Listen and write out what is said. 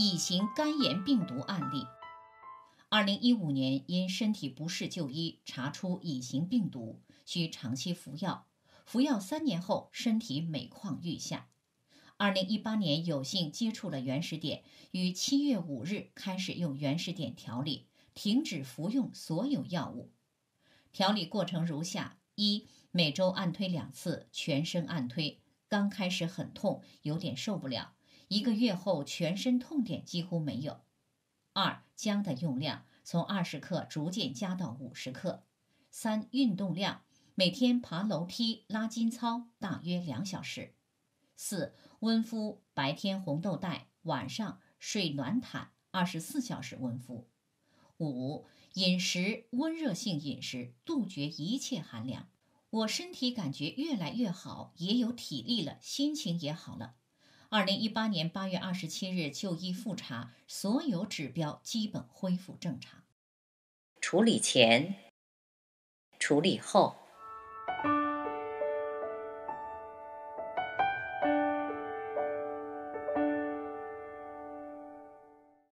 乙型肝炎病毒案例：二零一五年因身体不适就医，查出乙型病毒，需长期服药。服药三年后，身体每况愈下。二零一八年有幸接触了原始点，于七月五日开始用原始点调理，停止服用所有药物。调理过程如下：一、每周按推两次，全身按推。刚开始很痛，有点受不了。一个月后，全身痛点几乎没有。二、姜的用量从二十克逐渐加到五十克。三、运动量每天爬楼梯、拉筋操，大约两小时。四、温敷，白天红豆袋，晚上睡暖毯，二十四小时温敷。五、饮食温热性饮食，杜绝一切寒凉。我身体感觉越来越好，也有体力了，心情也好了。二零一八年八月二十七日就医复查，所有指标基本恢复正常。处理前，处理后。